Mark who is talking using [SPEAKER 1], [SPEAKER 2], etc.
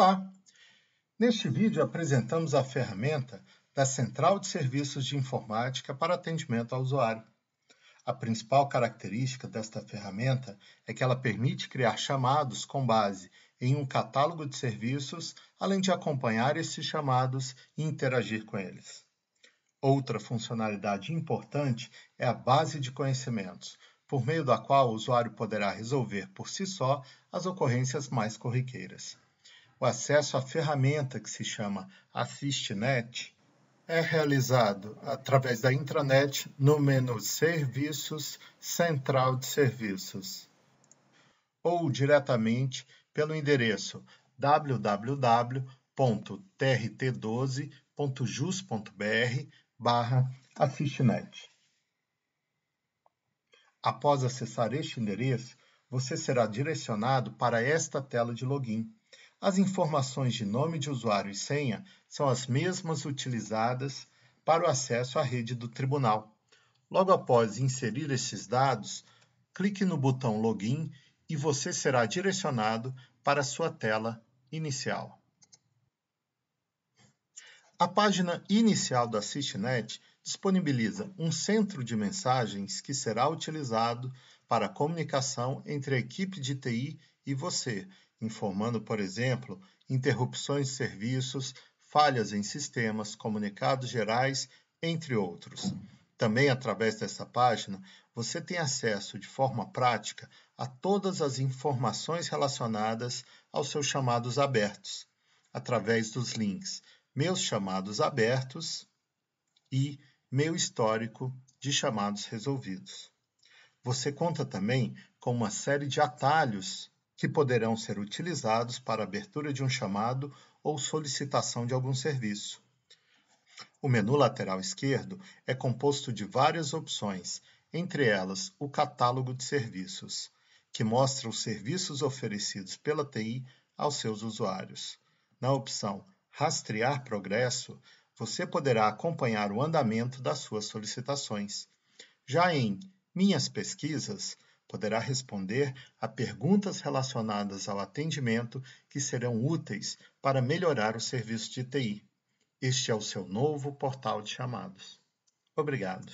[SPEAKER 1] Olá! Neste vídeo apresentamos a ferramenta da Central de Serviços de Informática para atendimento ao usuário. A principal característica desta ferramenta é que ela permite criar chamados com base em um catálogo de serviços, além de acompanhar esses chamados e interagir com eles. Outra funcionalidade importante é a base de conhecimentos, por meio da qual o usuário poderá resolver por si só as ocorrências mais corriqueiras o acesso à ferramenta que se chama AssistNet é realizado através da intranet no menu Serviços, Central de Serviços, ou diretamente pelo endereço www.trt12.jus.br/assistnet. Após acessar este endereço, você será direcionado para esta tela de login as informações de nome de usuário e senha são as mesmas utilizadas para o acesso à rede do tribunal. Logo após inserir esses dados, clique no botão Login e você será direcionado para sua tela inicial. A página inicial da AssistNet disponibiliza um centro de mensagens que será utilizado para a comunicação entre a equipe de TI e você informando, por exemplo, interrupções de serviços, falhas em sistemas, comunicados gerais, entre outros. Também através dessa página, você tem acesso de forma prática a todas as informações relacionadas aos seus chamados abertos, através dos links Meus Chamados Abertos e Meu Histórico de Chamados Resolvidos. Você conta também com uma série de atalhos que poderão ser utilizados para abertura de um chamado ou solicitação de algum serviço. O menu lateral esquerdo é composto de várias opções, entre elas o catálogo de serviços, que mostra os serviços oferecidos pela TI aos seus usuários. Na opção Rastrear Progresso, você poderá acompanhar o andamento das suas solicitações. Já em Minhas Pesquisas, poderá responder a perguntas relacionadas ao atendimento que serão úteis para melhorar o serviço de TI. Este é o seu novo portal de chamados. Obrigado.